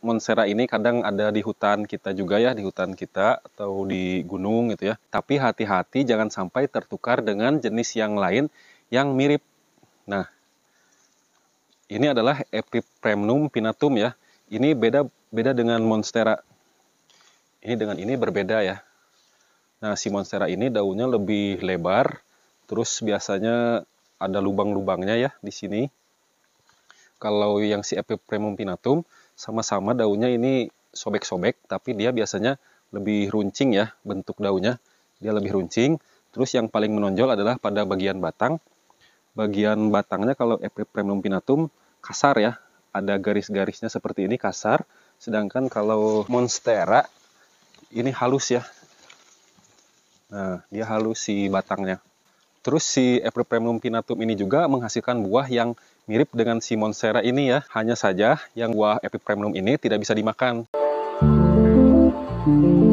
Monstera ini kadang ada di hutan kita juga ya, di hutan kita atau di gunung gitu ya. Tapi hati-hati jangan sampai tertukar dengan jenis yang lain yang mirip. Nah, ini adalah Epipremnum pinatum ya. Ini beda beda dengan Monstera. Ini dengan ini berbeda ya. Nah, si Monstera ini daunnya lebih lebar, terus biasanya ada lubang-lubangnya ya di sini. Kalau yang si Epipremum pinatum sama-sama daunnya ini sobek-sobek tapi dia biasanya lebih runcing ya bentuk daunnya. Dia lebih runcing. Terus yang paling menonjol adalah pada bagian batang. Bagian batangnya kalau Epipremum pinatum kasar ya. Ada garis-garisnya seperti ini kasar. Sedangkan kalau Monstera ini halus ya. Nah, dia halus si batangnya. Terus si Premium pinatum ini juga menghasilkan buah yang mirip dengan si Monstera ini ya. Hanya saja yang buah Premium ini tidak bisa dimakan. Hmm.